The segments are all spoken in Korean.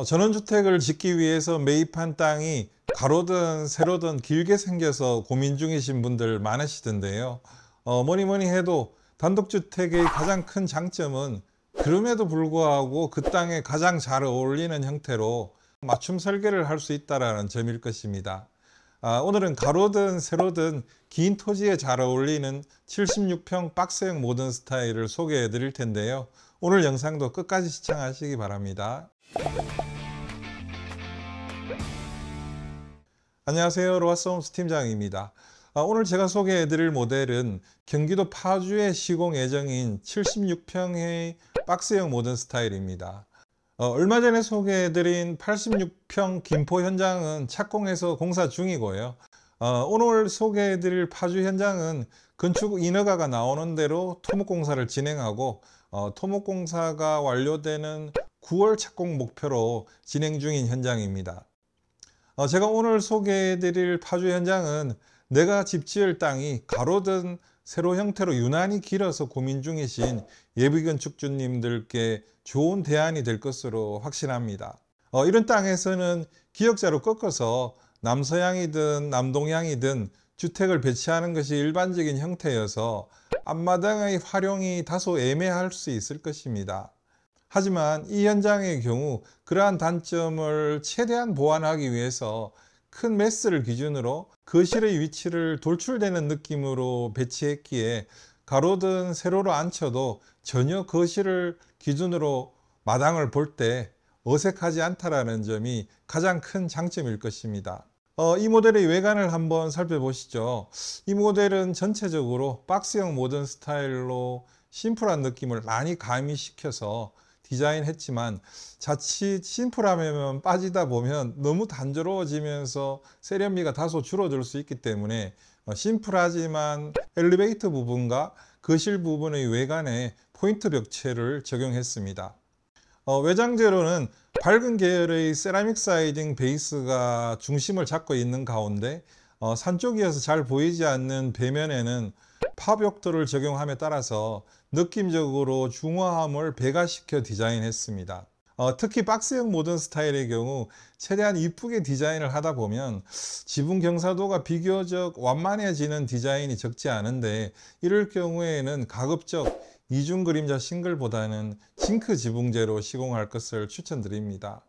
어, 전원주택을 짓기 위해서 매입한 땅이 가로든 세로든 길게 생겨서 고민 중이신 분들 많으시던데요. 어, 뭐니 뭐니 해도 단독주택의 가장 큰 장점은 그럼에도 불구하고 그 땅에 가장 잘 어울리는 형태로 맞춤 설계를 할 수 있다는 점일 것입니다. 아, 오늘은 가로든 세로든 긴 토지에 잘 어울리는 76평 박스형 모던 스타일을 소개해 드릴 텐데요. 오늘 영상도 끝까지 시청하시기 바랍니다. 안녕하세요. 로아홈스 팀장입니다. 아, 오늘 제가 소개해 드릴 모델은 경기도 파주에 시공 예정인 76평의 박스형 모던 스타일입니다. 어, 얼마 전에 소개해 드린 86평 김포 현장은 착공해서 공사 중이고요. 어, 오늘 소개해 드릴 파주 현장은 건축 인허가가 나오는 대로 토목공사를 진행하고 어, 토목공사가 완료되는 9월 착공 목표로 진행 중인 현장입니다. 어, 제가 오늘 소개해드릴 파주 현장은 내가 집 지을 땅이 가로든 세로 형태로 유난히 길어서 고민 중이신 예비건축주님들께 좋은 대안이 될 것으로 확신합니다. 어, 이런 땅에서는 기역자로 꺾어서 남서양이든남동양이든 주택을 배치하는 것이 일반적인 형태여서 앞마당의 활용이 다소 애매할 수 있을 것입니다. 하지만 이 현장의 경우 그러한 단점을 최대한 보완하기 위해서 큰 매스를 기준으로 거실의 위치를 돌출되는 느낌으로 배치했기에 가로든 세로로 앉혀도 전혀 거실을 기준으로 마당을 볼 때 어색하지 않다라는 점이 가장 큰 장점일 것입니다. 어, 이 모델의 외관을 한번 살펴보시죠. 이 모델은 전체적으로 박스형 모던 스타일로 심플한 느낌을 많이 가미시켜서 디자인했지만 자칫 심플함에만 빠지다 보면 너무 단조로워지면서 세련미가 다소 줄어들 수 있기 때문에 어, 심플하지만 엘리베이터 부분과 거실 부분의 외관에 포인트 벽체를 적용했습니다. 어, 외장재로는 밝은 계열의 세라믹 사이딩 베이스가 중심을 잡고 있는 가운데 어, 산 쪽이어서 잘 보이지 않는 배면에는 파벽돌을 적용함에 따라서 느낌적으로 중화함을 배가시켜 디자인했습니다. 어, 특히 박스형 모던 스타일의 경우 최대한 이쁘게 디자인을 하다 보면 지붕 경사도가 비교적 완만해지는 디자인이 적지 않은데 이럴 경우에는 가급적 이중 그림자 싱글보다는 싱크 지붕제로 시공할 것을 추천드립니다.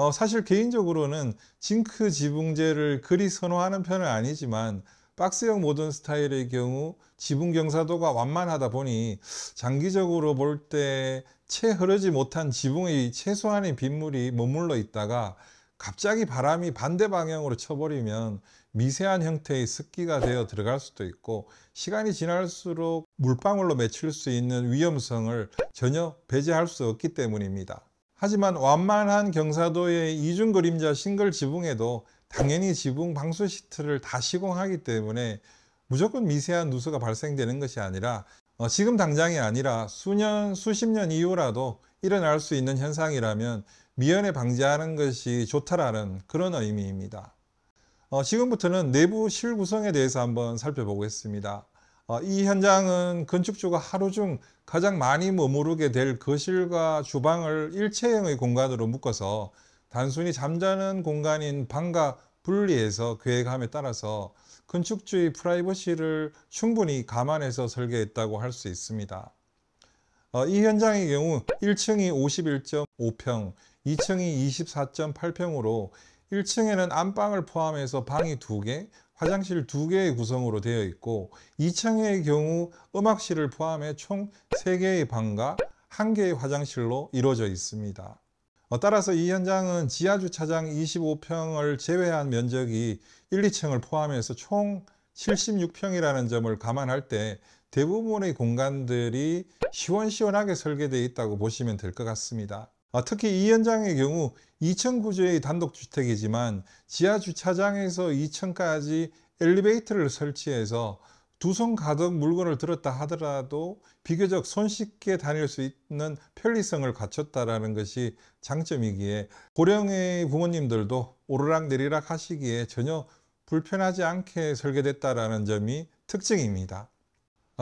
어, 사실 개인적으로는 징크 지붕제를 그리 선호하는 편은 아니지만 박스형 모던 스타일의 경우 지붕 경사도가 완만하다 보니 장기적으로 볼 때 채 흐르지 못한 지붕의 최소한의 빗물이 머물러 있다가 갑자기 바람이 반대 방향으로 쳐버리면 미세한 형태의 습기가 되어 들어갈 수도 있고 시간이 지날수록 물방울로 맺힐 수 있는 위험성을 전혀 배제할 수 없기 때문입니다. 하지만 완만한 경사도의 이중 그림자 싱글 지붕에도 당연히 지붕 방수 시트를 다 시공하기 때문에 무조건 미세한 누수가 발생되는 것이 아니라 어, 지금 당장이 아니라 수년, 수십 년 이후라도 일어날 수 있는 현상이라면 미연에 방지하는 것이 좋다라는 그런 의미입니다. 어, 지금부터는 내부 실 구성에 대해서 한번 살펴보겠습니다. 어, 이 현장은 건축주가 하루 중 가장 많이 머무르게 될 거실과 주방을 일체형의 공간으로 묶어서 단순히 잠자는 공간인 방과 분리해서 계획함에 따라서 건축주의 프라이버시를 충분히 감안해서 설계했다고 할 수 있습니다. 어, 이 현장의 경우 1층이 51.5평, 2층이 24.8평으로 1층에는 안방을 포함해서 방이 2개 화장실 2개의 구성으로 되어 있고 2층의 경우 음악실을 포함해 총 3개의 방과 1개의 화장실로 이루어져 있습니다. 어, 따라서 이 현장은 지하주차장 25평을 제외한 면적이 1, 2층을 포함해서 총 76평이라는 점을 감안할 때 대부분의 공간들이 시원시원하게 설계되어 있다고 보시면 될 것 같습니다. 아, 특히 이 현장의 경우 2층 구조의 단독주택이지만 지하주차장에서 2층까지 엘리베이터를 설치해서 두 손 가득 물건을 들었다 하더라도 비교적 손쉽게 다닐 수 있는 편리성을 갖췄다라는 것이 장점이기에 고령의 부모님들도 오르락내리락 하시기에 전혀 불편하지 않게 설계됐다라는 점이 특징입니다.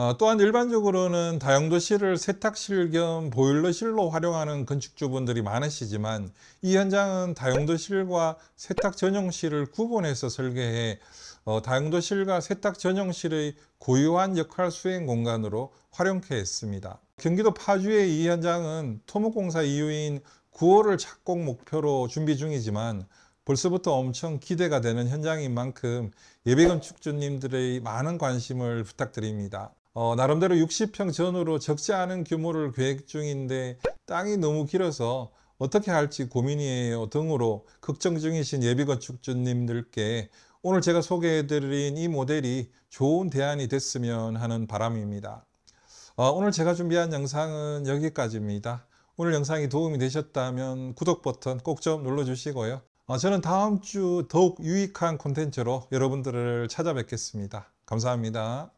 어, 또한 일반적으로는 다용도실을 세탁실 겸 보일러실로 활용하는 건축주분들이 많으시지만 이 현장은 다용도실과 세탁 전용실을 구분해서 설계해 어, 다용도실과 세탁 전용실의 고유한 역할 수행 공간으로 활용케 했습니다. 경기도 파주의 이 현장은 토목공사 이후인 9월을 착공 목표로 준비 중이지만 벌써부터 엄청 기대가 되는 현장인 만큼 예비건축주님들의 많은 관심을 부탁드립니다. 어, 나름대로 60평 전후로 적지 않은 규모를 계획 중인데 땅이 너무 길어서 어떻게 할지 고민이에요 등으로 걱정 중이신 예비건축주님들께 오늘 제가 소개해드린 이 모델이 좋은 대안이 됐으면 하는 바람입니다. 어, 오늘 제가 준비한 영상은 여기까지입니다. 오늘 영상이 도움이 되셨다면 구독 버튼 꼭 좀 눌러주시고요. 어, 저는 다음 주 더욱 유익한 콘텐츠로 여러분들을 찾아뵙겠습니다. 감사합니다.